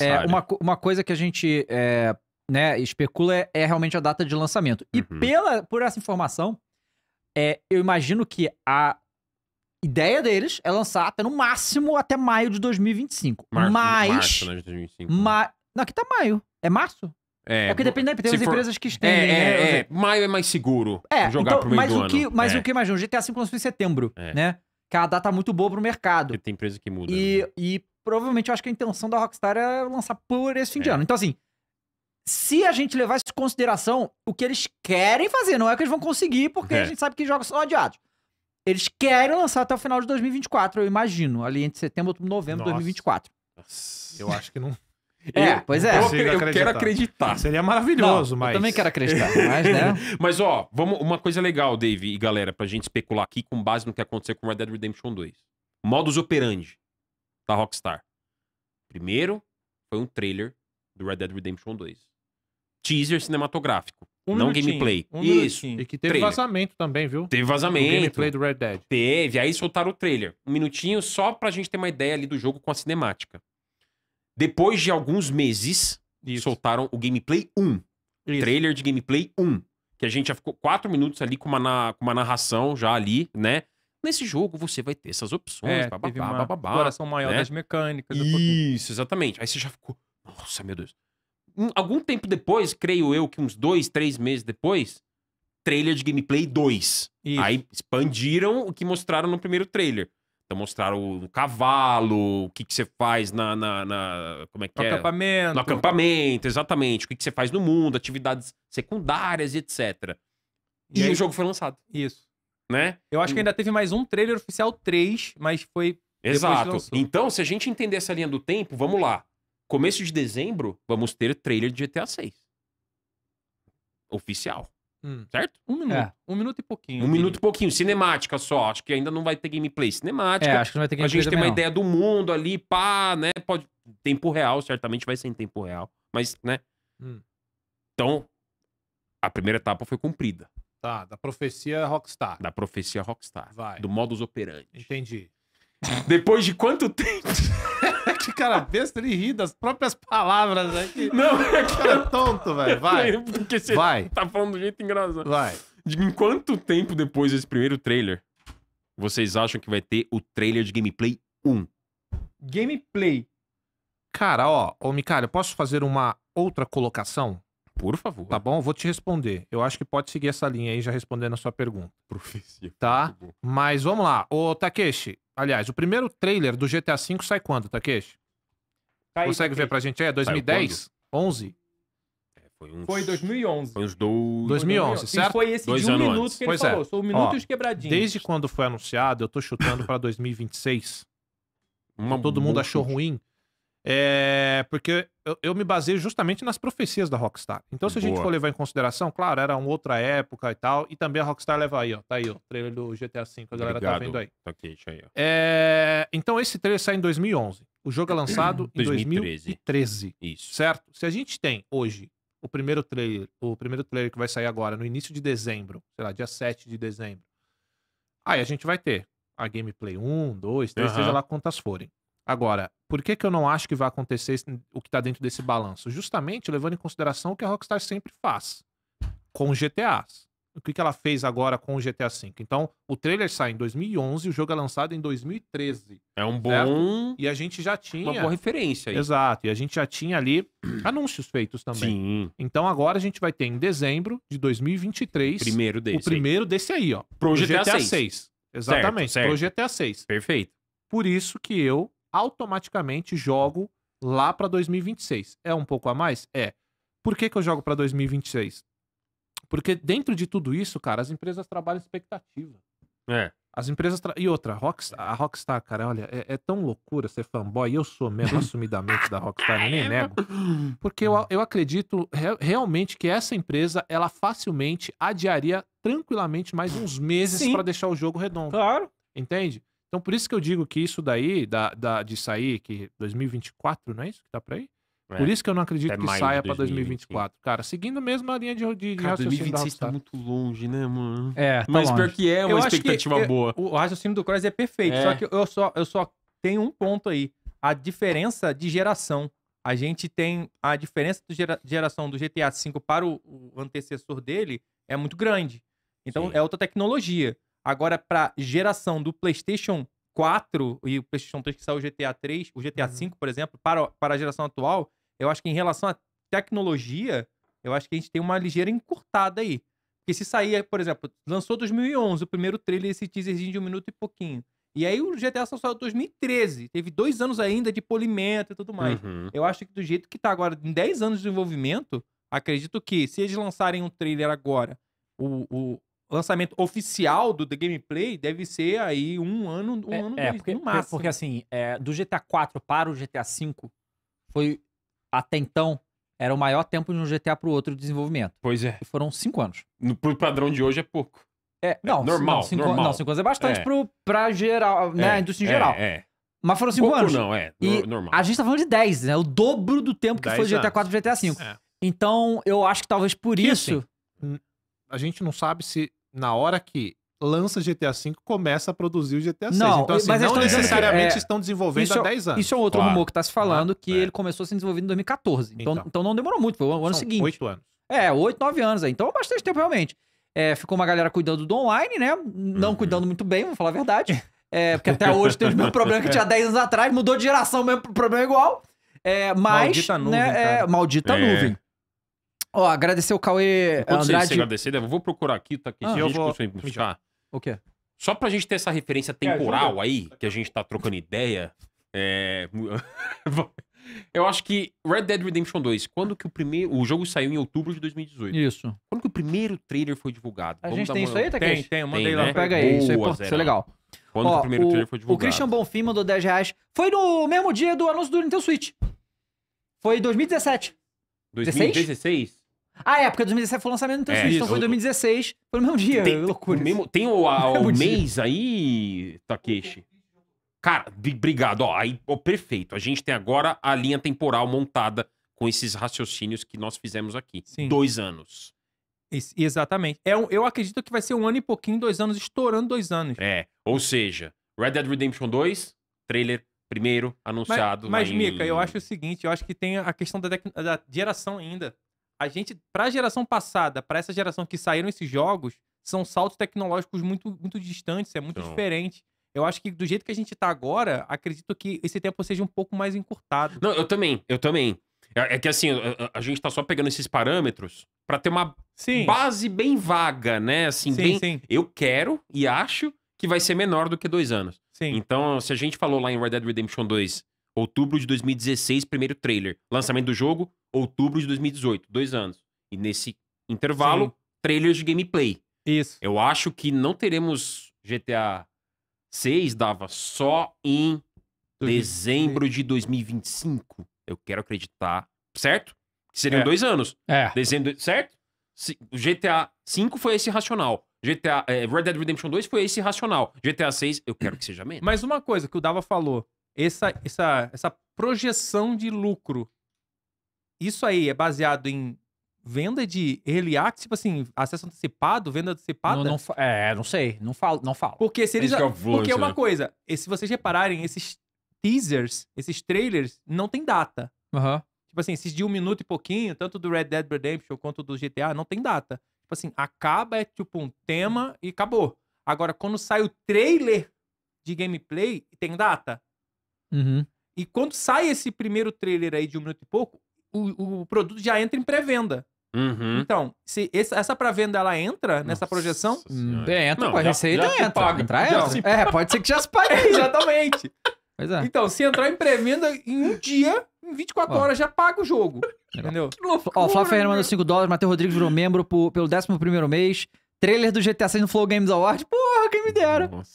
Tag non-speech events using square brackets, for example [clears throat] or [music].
É, uma, uma coisa que a gente é, né, especula é, é, realmente a data de lançamento. E uhum. pela, por essa informação, é, eu imagino que a ideia deles é lançar até no máximo até maio de 2025. Março, Mas. Março, né, de 2025. Né? Ma... Não, aqui tá maio. É março? É, é porque depende, né, tem as for... empresas que estendem. É, né, é, é, maio é mais seguro é, jogar então, pro meio mas do o que, ano. Mas é. o que imagino? GTA 5 lançou em setembro, é. né? Que é a data tá muito boa pro mercado. Porque tem empresa que muda. E, né? e provavelmente eu acho que a intenção da Rockstar é lançar por esse fim é. de ano. Então, assim, se a gente levar isso em consideração, o que eles querem fazer, não é que eles vão conseguir, porque é. a gente sabe que jogos são adiados. Eles querem lançar até o final de 2024, eu imagino, ali entre setembro, e novembro de 2024. Eu acho que não. É, eu, pois é. Eu, eu, eu, quero acreditar. Seria maravilhoso, não, mas. Eu também quero acreditar, mas, né? [laughs] mas, ó, vamos, uma coisa legal, Dave e galera, pra gente especular aqui com base no que aconteceu com Red Dead Redemption 2. Modus operandi da Rockstar. Primeiro, foi um trailer do Red Dead Redemption 2. Teaser cinematográfico. Um não gameplay. Um Isso. Minutinho. E que teve trailer. vazamento também, viu? Teve vazamento. O gameplay do Red Dead. Teve. Aí soltaram o trailer. Um minutinho só pra gente ter uma ideia ali do jogo com a cinemática. Depois de alguns meses, Isso. soltaram o gameplay 1. Isso. Trailer de gameplay 1. Que a gente já ficou quatro minutos ali com uma, na... com uma narração já ali, né? Nesse jogo você vai ter essas opções, é, bababá, bababá. Exploração maior né? das mecânicas. Isso, exatamente. Aí você já ficou, nossa, meu Deus. Um, algum tempo depois, creio eu que uns dois, três meses depois, trailer de gameplay 2. Aí expandiram o que mostraram no primeiro trailer. Então mostraram o cavalo, o que, que você faz na, na, na Como é que no é? acampamento. No acampamento, exatamente. O que, que você faz no mundo, atividades secundárias e etc. E, e aí, o jogo foi lançado. Isso né? Eu acho que ainda teve mais um trailer oficial 3, mas foi. Exato. Então, se a gente entender essa linha do tempo, vamos lá. Começo de dezembro, vamos ter trailer de GTA 6. Oficial. Hum. Certo? Um minuto. É. Um minuto e pouquinho. Um minuto e pouquinho. Cinemática só. Acho que ainda não vai ter gameplay cinemática. É, acho que não vai ter gameplay. A gente tem uma não. ideia do mundo ali, pá, né? Pode... Tempo real, certamente vai ser em tempo real. Mas, né? Hum. Então, a primeira etapa foi cumprida. Tá, da profecia rockstar. Da profecia rockstar. Vai. Do modus operandi. Entendi. [laughs] Depois de quanto tempo? [laughs] que cara besta, ele ri das próprias palavras aqui. Não, [laughs] é que cara é tonto, velho. Vai. Porque você Vai. tá falando do jeito engraçado. Vai. De, em quanto tempo depois desse primeiro trailer vocês acham que vai ter o trailer de gameplay 1? Gameplay. Cara, ó, ô eu posso fazer uma outra colocação? Por favor. Tá bom? Eu vou te responder. Eu acho que pode seguir essa linha aí já respondendo a sua pergunta. Profecia. Tá? Mas vamos lá. Ô, Takeshi, aliás, o primeiro trailer do GTA V sai quando, Takeshi? Tá aí, Consegue Takeshi. ver pra gente? É 2010? 11? É, foi, uns... foi 2011. Foi uns dois... 2011, certo? E foi esse dois de um anos minuto antes. que ele pois é. falou. É. Sou um minuto Ó, e quebradinhos. Desde quando foi anunciado, eu tô chutando pra 2026. Uma todo mundo achou de... ruim. É, porque eu, eu, me baseio justamente nas profecias da Rockstar. Então, se a Boa. gente for levar em consideração, claro, era uma outra época e tal. E também a Rockstar leva aí, ó. Tá aí, ó. O trailer do GTA V, que a galera tá Obrigado. tá vendo aí. Tá aqui, deixa aí, ó. É, então, esse trailer sai em 2011. O jogo é lançado em 2013. 2013. Isso. Certo? Se a gente tem hoje o primeiro trailer, o primeiro trailer que vai sair agora, no início de dezembro, sei lá, dia 7 de dezembro. Aí a gente vai ter a gameplay 1, 2, 3, uhum. seja lá quantas forem. Agora, por que, que eu não acho que vai acontecer o que está dentro desse balanço? Justamente levando em consideração o que a Rockstar sempre faz com GTAs. O que, que ela fez agora com o GTA V? Então, o trailer sai em 2011, o jogo é lançado em 2013. É um né? bom. Certo? E a gente já tinha. Uma boa referência aí. Exato. E a gente já tinha ali [clears throat] anúncios feitos também. Sim. Então, agora a gente vai ter em dezembro de 2023. Primeiro desse. O primeiro aí. desse aí, ó. Pro, pro GTA, GTA 6. 6. Exatamente. Certo, certo. Pro GTA 6. Perfeito. Por isso que eu automaticamente jogo lá para 2026. É um pouco a mais? É. Por que, que eu jogo para 2026? Porque dentro de tudo isso, cara, as empresas trabalham expectativa. É. As empresas. Tra... E outra, a Rockstar, a Rockstar, cara, olha, é, é tão loucura ser fanboy. Eu sou mesmo [laughs] assumidamente da Rockstar, eu nem é nego. Porque eu, hum. eu acredito re realmente que essa empresa, ela facilmente adiaria tranquilamente mais uns meses para deixar o jogo redondo. Claro. Entende? Então, por isso que eu digo que isso daí, da, da de sair, que 2024, não é isso que tá pra aí? É. Por isso que eu não acredito Até que saia para 2024. Cara, seguindo mesmo a linha de, de, de Cara, raciocínio 2026 tá muito longe, né, mano? É, tá Mas longe. pior que é uma eu expectativa que, boa. Eu, o raciocínio do Cross é perfeito, é. só que eu só, eu só tenho um ponto aí. A diferença de geração. A gente tem a diferença de gera, geração do GTA V para o, o antecessor dele é muito grande. Então, Sim. é outra tecnologia. Agora, para geração do PlayStation 4 e o PlayStation 3 que saiu o GTA 3, o GTA uhum. 5, por exemplo, para, para a geração atual, eu acho que em relação à tecnologia, eu acho que a gente tem uma ligeira encurtada aí. Porque se sair, por exemplo, lançou 2011 o primeiro trailer, esse teaserzinho de um minuto e pouquinho. E aí o GTA só saiu em 2013. Teve dois anos ainda de polimento e tudo mais. Uhum. Eu acho que do jeito que está agora, em 10 anos de desenvolvimento, acredito que se eles lançarem um trailer agora, o, o, lançamento oficial do The Gameplay deve ser aí um ano, um é, ano é, dois, porque, no máximo. Porque assim, é, do GTA 4 para o GTA 5 foi até então era o maior tempo de um GTA para o outro de desenvolvimento. Pois é. E foram cinco anos. No pro padrão de hoje é pouco. É, é não, normal, não, cinco, normal. Não, cinco anos é bastante é. para geral, né, é, indústria em geral. É, Mas foram cinco pouco anos. não, é. No, e normal. A gente tá falando de 10, né? O dobro do tempo que foi do GTA 4 e GTA 5. Então, eu acho que talvez por que isso. Assim, a gente não sabe se na hora que lança GTA V, começa a produzir o GTA VI. Não, então, assim, mas não é necessariamente que, é, estão desenvolvendo isso, há 10 é anos. Isso é um outro claro. rumor que está se falando, que é. ele começou a ser desenvolvido em 2014. Então, então, então não demorou muito, foi o ano São seguinte. 8 anos. É, 8, 9 anos aí. Então, bastante tempo realmente. É, ficou uma galera cuidando do online, né? Não uhum. cuidando muito bem, vou falar a verdade. É, [laughs] porque até hoje tem o mesmo problema que tinha 10 anos atrás, mudou de geração, mesmo problema é igual. É, mas. Maldita nuvem. Né, é, maldita nuvem. Ó, oh, agradecer o Cauê Enquanto Andrade. Você agradecer, eu né? vou procurar aqui, tá aqui. Ah, eu vou... buscar. O quê? Só pra gente ter essa referência temporal aí, que a gente tá trocando ideia, é... [laughs] eu acho que Red Dead Redemption 2, quando que o primeiro... O jogo saiu em outubro de 2018. Isso. Quando que o primeiro trailer foi divulgado? A Vamos gente tem uma... isso aí, Takeshi? Tá tem, tem, eu mandei tem, lá. Né? Pega aí, Boa, isso, é, pô, isso é legal. Quando Ó, o primeiro o, trailer foi divulgado? O Christian Bonfim mandou 10 reais. Foi no mesmo dia do anúncio do Nintendo Switch. Foi em 2017. 2016? 2016? Ah, é, porque 2017 foi o lançamento do então teu é, Switch, assim, então foi 2016, foi no mesmo dia, tem, loucura. Mesmo, tem o, a, [laughs] é o mês aí, Takeshi? Cara, obrigado, ó, aí, ó, perfeito, a gente tem agora a linha temporal montada com esses raciocínios que nós fizemos aqui. Sim. Dois anos. Isso, exatamente. É um, eu acredito que vai ser um ano e pouquinho, dois anos, estourando dois anos. É, ou seja, Red Dead Redemption 2, trailer primeiro anunciado. Mas, mas em... Mika, eu acho o seguinte, eu acho que tem a questão da, da geração ainda a gente, para a geração passada, para essa geração que saíram esses jogos, são saltos tecnológicos muito, muito distantes, é muito então... diferente. Eu acho que do jeito que a gente está agora, acredito que esse tempo seja um pouco mais encurtado. Não, eu também, eu também. É, é que assim, a, gente tá só pegando esses parâmetros para ter uma sim. base bem vaga, né? Assim, sim, bem. Sim. Eu quero e acho que vai ser menor do que dois anos. Então, se a gente falou lá em Red Dead Redemption 2 Outubro de 2016, primeiro trailer. Lançamento do jogo, outubro de 2018, dois anos. E nesse intervalo, Sim. trailers de gameplay. Isso. Eu acho que não teremos GTA 6, dava só em dezembro de 2025. Eu quero acreditar, certo? seriam é. dois anos. É. Dezembro, certo? O GTA 5 foi esse racional. GTA, é, Red Dead Redemption 2 foi esse racional. GTA 6, eu quero que seja menos. Mas uma coisa que o Dava falou, essa, essa, essa projeção de lucro, isso aí é baseado em venda de early access, tipo assim, acesso antecipado, venda antecipada? Não, não, é, não sei, não falo, não falo. Porque se é eles, é porque é uma coisa, se vocês repararem, esses teasers, esses trailers, não tem data. Uhum. Tipo assim, esses de um minuto e pouquinho, tanto do Red Dead Redemption quanto do GTA, não tem data. Tipo assim, acaba, é tipo um tema e acabou. Agora, quando sai o trailer de gameplay, tem data. Uhum. E quando sai esse primeiro trailer aí de um minuto e pouco, o, o produto já entra em pré-venda. Uhum. Então, se essa, essa pré-venda ela entra nessa Nossa projeção? Senhora. Hum, entra, Pode com a já, receita já entra. Paga. Entra, já É, pode ser que já se [laughs] pague. É, exatamente. É. Então, se entrar em pré-venda em um dia, em 24 Ó. horas já paga o jogo. Entendeu? Loucura, Ó, Flávio Ferreira mandou 5 dólares, Matheus Rodrigues virou membro por, pelo 11 mês. Trailer do GTA 6 no Flow Games Award. Porra, quem me dera. Nossa.